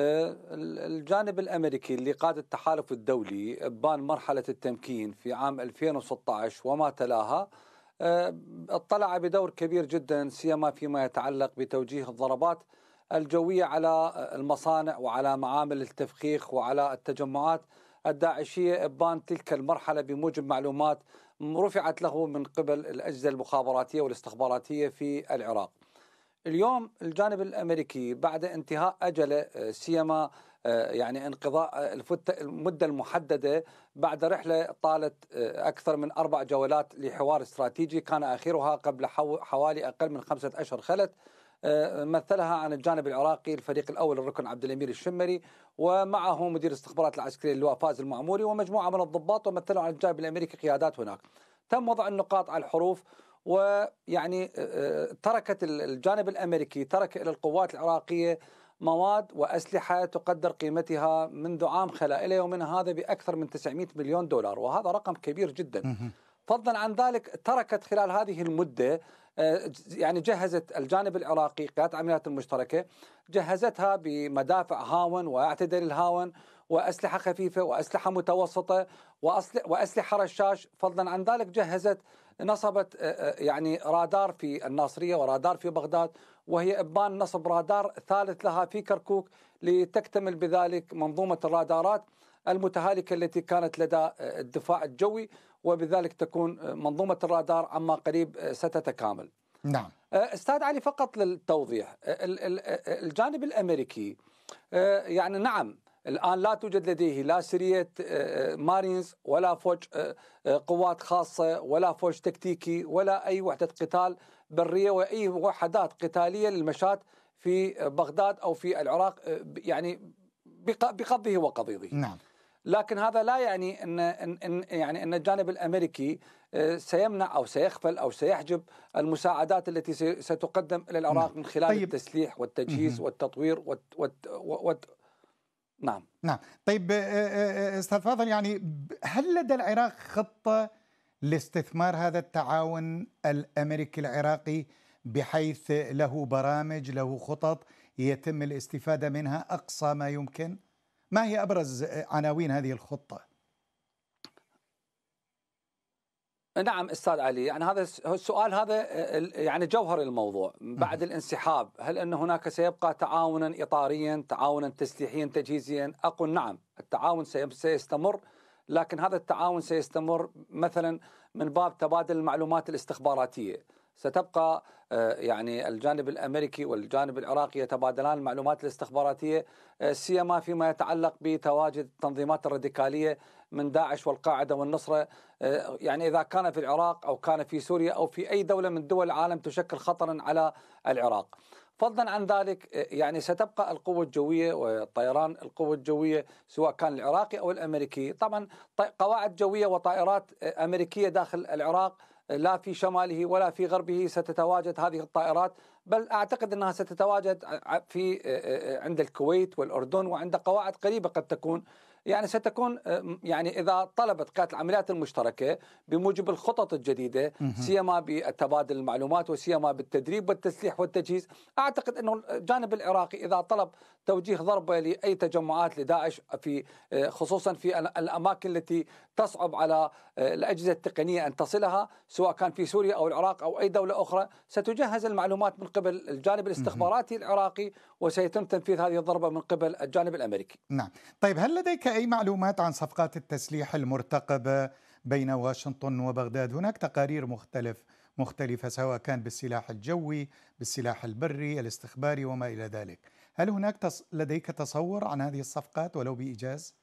الجانب الامريكي اللي قاد التحالف الدولي بان مرحله التمكين في عام 2016 وما تلاها آه، اطلع بدور كبير جدا سيما فيما يتعلق بتوجيه الضربات الجويه على المصانع وعلى معامل التفخيخ وعلى التجمعات الداعشيه ابان تلك المرحله بموجب معلومات رفعت له من قبل الاجهزه المخابراتيه والاستخباراتيه في العراق. اليوم الجانب الامريكي بعد انتهاء اجله آه، سيما آه، يعني انقضاء آه، المده المحدده بعد رحله طالت اكثر من اربع جولات لحوار استراتيجي كان اخرها قبل حوالي اقل من خمسه اشهر خلت مثلها عن الجانب العراقي الفريق الاول الركن عبد الامير الشمري ومعه مدير الاستخبارات العسكريه اللواء فاز المعموري ومجموعه من الضباط ومثلوا عن الجانب الامريكي قيادات هناك. تم وضع النقاط على الحروف ويعني آه، آه، تركت الجانب الامريكي ترك الى القوات العراقيه مواد واسلحه تقدر قيمتها منذ عام خلا الى يومنا هذا باكثر من 900 مليون دولار وهذا رقم كبير جدا فضلا عن ذلك تركت خلال هذه المده آه، يعني جهزت الجانب العراقي قيادة العمليات المشتركه جهزتها بمدافع هاون واعتدال الهاون واسلحه خفيفه واسلحه متوسطه واسلحه رشاش فضلا عن ذلك جهزت نصبت آه، آه، يعني رادار في الناصرية ورادار في بغداد وهي إبان نصب رادار ثالث لها في كركوك لتكتمل بذلك منظومة الرادارات المتهالكة التي كانت لدى آه، الدفاع الجوي وبذلك تكون منظومة الرادار عما قريب ستتكامل نعم استاذ علي فقط للتوضيح الجانب الامريكي يعني نعم الآن لا توجد لديه لا سرية آه، آه، مارينز ولا فوج آه، قوات خاصة ولا فوج تكتيكي ولا أي وحدة قتال برية وأي وحدات قتالية للمشاة في بغداد أو في العراق يعني بقضه وقضيضه نعم لكن هذا لا يعني ان ان يعني ان الجانب الامريكي سيمنع او سيخفل او سيحجب المساعدات التي ستقدم الى العراق نعم. من خلال طيب. التسليح والتجهيز والتطوير نعم نعم طيب آه، آه، آه، استاذ فاضل يعني هل لدى العراق خطه لاستثمار هذا التعاون الامريكي العراقي بحيث له برامج له خطط يتم الاستفاده منها اقصى ما يمكن ما هي ابرز عناوين هذه الخطه نعم استاذ علي يعني هذا السؤال هذا آه، يعني جوهر الموضوع بعد الانسحاب هل ان هناك سيبقى تعاونا اطاريا تعاونا تسليحيا تجهيزيا اقول نعم التعاون سيستمر لكن هذا التعاون سيستمر مثلا من باب تبادل المعلومات الاستخباراتيه ستبقى آه، يعني الجانب الامريكي والجانب العراقي يتبادلان المعلومات الاستخباراتيه آه، سيما فيما يتعلق بتواجد التنظيمات الراديكاليه من داعش والقاعده والنصره آه، يعني اذا كان في العراق او كان في سوريا او في اي دوله من دول العالم تشكل خطرا على العراق. فضلا عن ذلك آه، يعني ستبقى القوة الجوية والطيران القوة الجوية سواء كان العراقي أو الأمريكي طبعا قواعد جوية وطائرات آه، أمريكية داخل العراق لا في شماله ولا في غربه ستتواجد هذه الطائرات بل اعتقد انها ستتواجد في آه، آه، آه، عند الكويت والاردن وعند قواعد قريبه قد تكون يعني ستكون يعني اذا طلبت قياده العمليات المشتركه بموجب الخطط الجديده سيما بالتبادل المعلومات وسيما بالتدريب والتسليح والتجهيز، اعتقد انه الجانب العراقي اذا طلب توجيه ضربه لاي تجمعات لداعش في خصوصا في الاماكن التي تصعب على الاجهزه التقنيه ان تصلها سواء كان في سوريا او العراق او اي دوله اخرى ستجهز المعلومات من قبل الجانب الاستخباراتي العراقي وسيتم تنفيذ هذه الضربة من قبل الجانب الأمريكي نعم طيب هل لديك أي معلومات عن صفقات التسليح المرتقبة بين واشنطن وبغداد هناك تقارير مختلف مختلفة سواء كان بالسلاح الجوي بالسلاح البري الاستخباري وما إلى ذلك هل هناك لديك تصور عن هذه الصفقات ولو بإيجاز؟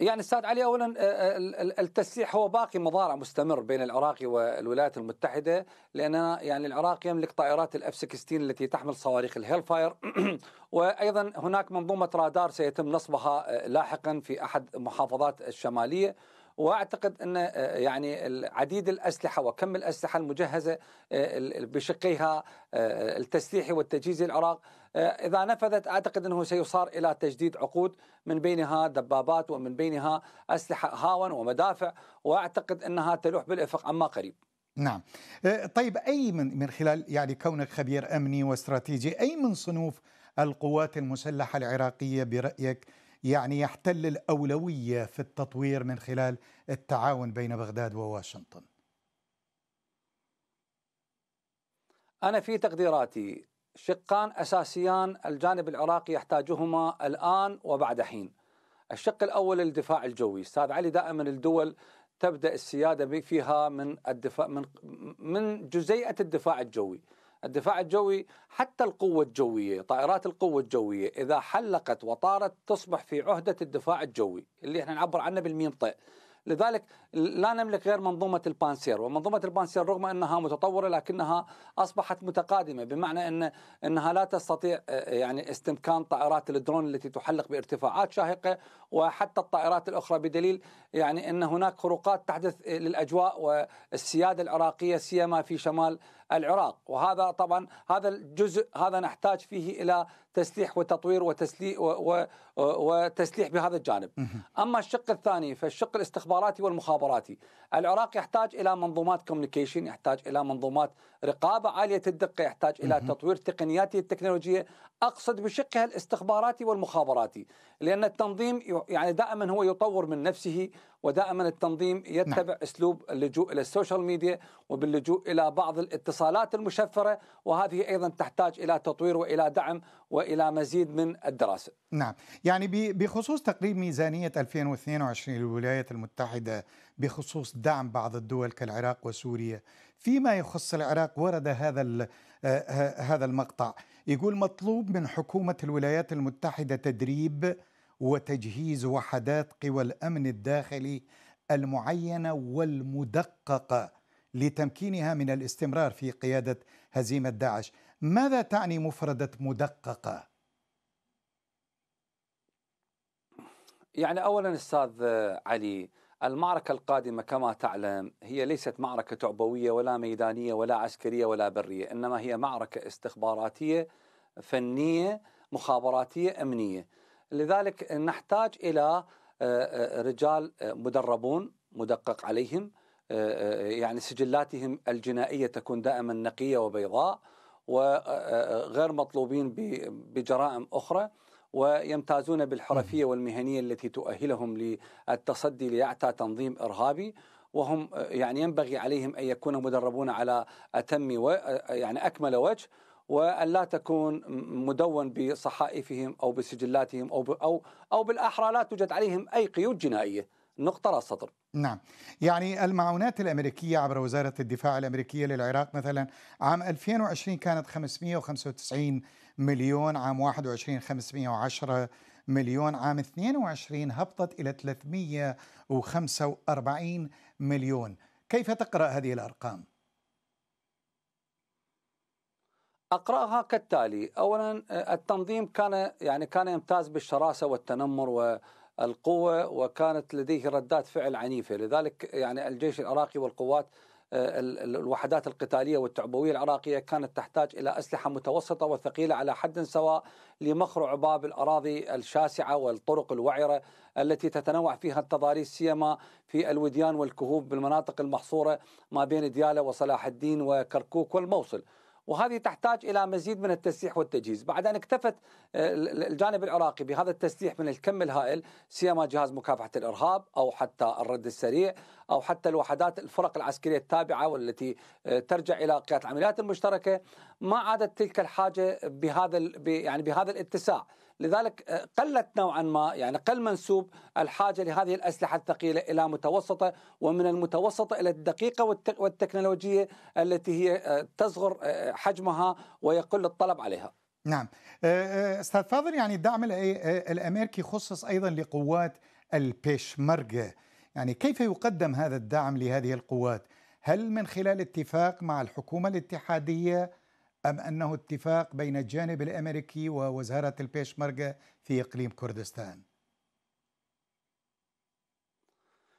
يعني استاذ علي اولا آه، آه، التسليح هو باقي مضارع مستمر بين العراقي والولايات المتحده لاننا يعني العراق يملك طائرات الاف 16 التي تحمل صواريخ الهيل فاير وايضا هناك منظومه رادار سيتم نصبها آه، لاحقا في احد المحافظات الشماليه واعتقد ان آه، يعني عديد الاسلحه وكم الاسلحه المجهزه آه، بشقيها آه، التسليحي والتجهيزي العراق اذا نفذت اعتقد انه سيصار الى تجديد عقود من بينها دبابات ومن بينها اسلحه هاون ومدافع واعتقد انها تلوح بالافق عما قريب. نعم طيب اي من من خلال يعني كونك خبير امني واستراتيجي اي من صنوف القوات المسلحه العراقيه برايك يعني يحتل الأولوية في التطوير من خلال التعاون بين بغداد وواشنطن أنا في تقديراتي شقان أساسيان الجانب العراقي يحتاجهما الآن وبعد حين الشق الأول الدفاع الجوي أستاذ علي دائما الدول تبدأ السيادة فيها من الدفاع من من جزيئة الدفاع الجوي الدفاع الجوي حتى القوة الجوية طائرات القوة الجوية إذا حلقت وطارت تصبح في عهدة الدفاع الجوي اللي احنا نعبر عنه بالميم طيب لذلك لا نملك غير منظومة البانسير ومنظومة البانسير رغم أنها متطورة لكنها أصبحت متقادمة بمعنى أن أنها لا تستطيع آه، يعني استمكان طائرات الدرون التي تحلق بارتفاعات شاهقة وحتى الطائرات الأخرى بدليل يعني أن هناك خروقات تحدث للأجواء والسيادة العراقية سيما في شمال العراق وهذا طبعا هذا الجزء هذا نحتاج فيه إلى تسليح وتطوير وتسليح وتسليح بهذا الجانب أما الشق الثاني فالشق الاستخباراتي والمخابرات مخابراتي العراق يحتاج إلى منظومات كوميونيكيشن يحتاج إلى منظومات رقابة عالية الدقة يحتاج إلى تطوير تقنياته التكنولوجية أقصد بشقها الاستخباراتي والمخابراتي لأن التنظيم يعني دائما هو يطور من نفسه ودائما التنظيم يتبع نعم. اسلوب اللجوء الى السوشيال ميديا وباللجوء الى بعض الاتصالات المشفره وهذه ايضا تحتاج الى تطوير والى دعم والى مزيد من الدراسه. نعم، يعني بخصوص تقريب ميزانيه 2022 للولايات المتحده بخصوص دعم بعض الدول كالعراق وسوريا، فيما يخص العراق العراق ورد هذا آه، هذا المقطع يقول مطلوب من حكومة الولايات المتحدة تدريب وتجهيز وحدات قوى الأمن الداخلي المعينة والمدققة لتمكينها من الاستمرار في قيادة هزيمة داعش ماذا تعني مفردة مدققة؟ يعني أولا أستاذ علي المعركة القادمة كما تعلم هي ليست معركة تعبوية ولا ميدانية ولا عسكرية ولا برية إنما هي معركة استخباراتية فنية مخابراتية أمنية لذلك نحتاج إلى آه، آه، رجال آه، مدربون مدقق عليهم يعني سجلاتهم الجنائية تكون دائما نقية وبيضاء وغير مطلوبين بجرائم أخرى ويمتازون بالحرفيه والمهنيه التي تؤهلهم للتصدي ليعتى تنظيم ارهابي وهم يعني ينبغي عليهم ان يكونوا مدربون على اتم و يعني اكمل وجه وان لا تكون مدون بصحائفهم او بسجلاتهم او او او بالاحرى لا توجد عليهم اي قيود جنائيه. نقطة على سطر نعم يعني المعونات الأمريكية عبر وزارة الدفاع الأمريكية للعراق مثلا عام 2020 كانت 595 مليون عام 21 510 مليون عام 22 هبطت إلى 345 مليون كيف تقرأ هذه الأرقام؟ اقراها كالتالي اولا التنظيم كان يعني كان يمتاز بالشراسه والتنمر و... القوة وكانت لديه ردات فعل عنيفة لذلك يعني الجيش العراقي والقوات آه، الوحدات القتالية والتعبوية العراقية كانت تحتاج إلى أسلحة متوسطة وثقيلة على حد سواء لمخرع باب الأراضي الشاسعة والطرق الوعرة التي تتنوع فيها التضاريس سيما في الوديان والكهوف بالمناطق المحصورة ما بين ديالة وصلاح الدين وكركوك والموصل وهذه تحتاج إلى مزيد من التسليح والتجهيز بعد أن اكتفت آه، الجانب العراقي بهذا التسليح من الكم الهائل سيما جهاز مكافحة الإرهاب أو حتى الرد السريع أو حتى الوحدات الفرق العسكرية التابعة والتي آه، ترجع إلى قيادة العمليات المشتركة ما عادت تلك الحاجة بهذا يعني بهذا الاتساع لذلك آه، قلت نوعا ما يعني قل منسوب الحاجة لهذه الأسلحة الثقيلة إلى متوسطة ومن المتوسطة إلى الدقيقة والتكنولوجية التي هي آه، تصغر آه، حجمها ويقل الطلب عليها نعم استاذ فاضل يعني الدعم الامريكي خصص ايضا لقوات البيشمركه يعني كيف يقدم هذا الدعم لهذه القوات هل من خلال اتفاق مع الحكومه الاتحاديه أم أنه اتفاق بين الجانب الأمريكي ووزارة البيشمركة في إقليم كردستان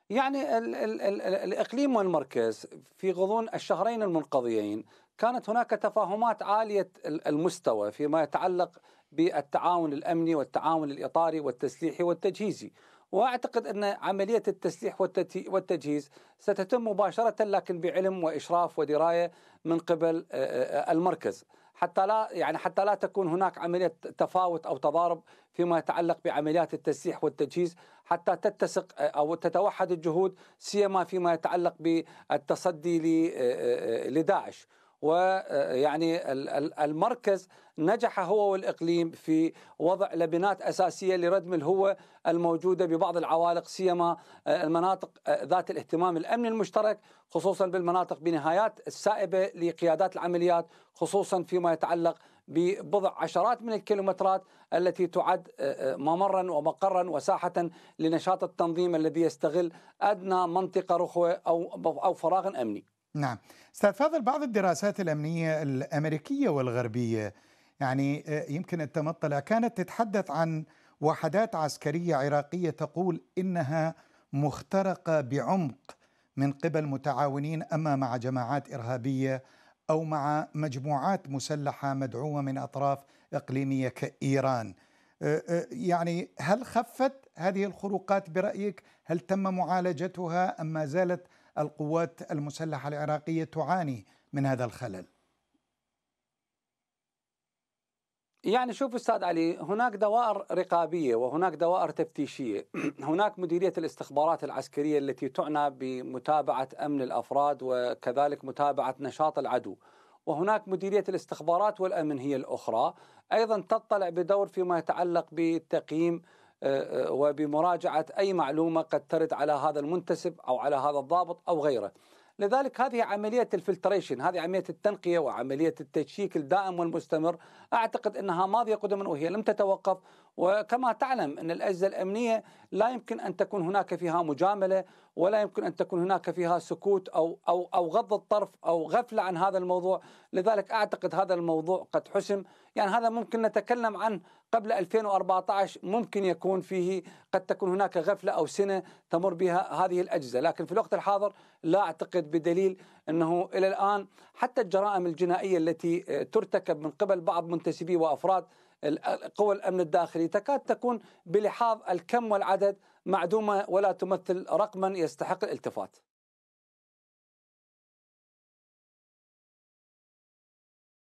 يعني الـ الـ الـ الإقليم والمركز في غضون الشهرين المنقضيين كانت هناك تفاهمات عالية المستوى فيما يتعلق بالتعاون الأمني والتعاون الإطاري والتسليحي والتجهيزي واعتقد ان عمليه التسليح والتجهيز ستتم مباشره لكن بعلم واشراف ودرايه من قبل آه، آه، آه، المركز حتى لا يعني حتى لا تكون هناك عمليه تفاوت او تضارب فيما يتعلق بعمليات التسليح والتجهيز حتى تتسق او تتوحد الجهود سيما فيما يتعلق بالتصدي لداعش ويعني المركز نجح هو والاقليم في وضع لبنات اساسيه لردم الهوه الموجوده ببعض العوالق سيما آه، المناطق آه، ذات الاهتمام الامني المشترك خصوصا بالمناطق بنهايات السائبه لقيادات العمليات خصوصا فيما يتعلق ببضع عشرات من الكيلومترات التي تعد آه، ممرا ومقرا وساحه لنشاط التنظيم الذي يستغل ادنى منطقه رخوه او او فراغ امني. نعم استاذ فاضل بعض الدراسات الامنيه الامريكيه والغربيه يعني آه، يمكن مطلع كانت تتحدث عن وحدات عسكريه عراقيه تقول انها مخترقه بعمق من قبل متعاونين اما مع جماعات ارهابيه او مع مجموعات مسلحه مدعومه من اطراف اقليميه كايران. آه، آه، يعني هل خفت هذه الخروقات برايك؟ هل تم معالجتها ام ما زالت القوات المسلحة العراقية تعاني من هذا الخلل يعني شوف استاذ علي هناك دوائر رقابيه وهناك دوائر تفتيشيه، هناك مديريه الاستخبارات العسكريه التي تعنى بمتابعه امن الافراد وكذلك متابعه نشاط العدو، وهناك مديريه الاستخبارات والامن هي الاخرى، ايضا تطلع بدور فيما يتعلق بتقييم وبمراجعة أي معلومة قد ترد على هذا المنتسب أو على هذا الضابط أو غيره لذلك هذه عملية الفلتريشن هذه عملية التنقية وعملية التشيك الدائم والمستمر أعتقد أنها ماضية قدما وهي لم تتوقف وكما تعلم أن الأجهزة الأمنية لا يمكن أن تكون هناك فيها مجاملة ولا يمكن أن تكون هناك فيها سكوت أو, أو, أو غض الطرف أو غفلة عن هذا الموضوع لذلك أعتقد هذا الموضوع قد حسم يعني هذا ممكن نتكلم عنه قبل 2014 ممكن يكون فيه قد تكون هناك غفلة أو سنة تمر بها هذه الأجهزة لكن في الوقت الحاضر لا أعتقد بدليل أنه إلى الآن حتى الجرائم الجنائية التي آه، ترتكب من قبل بعض منتسبي وأفراد قوى الامن الداخلي تكاد تكون بلحاظ الكم والعدد معدومه ولا تمثل رقما يستحق الالتفات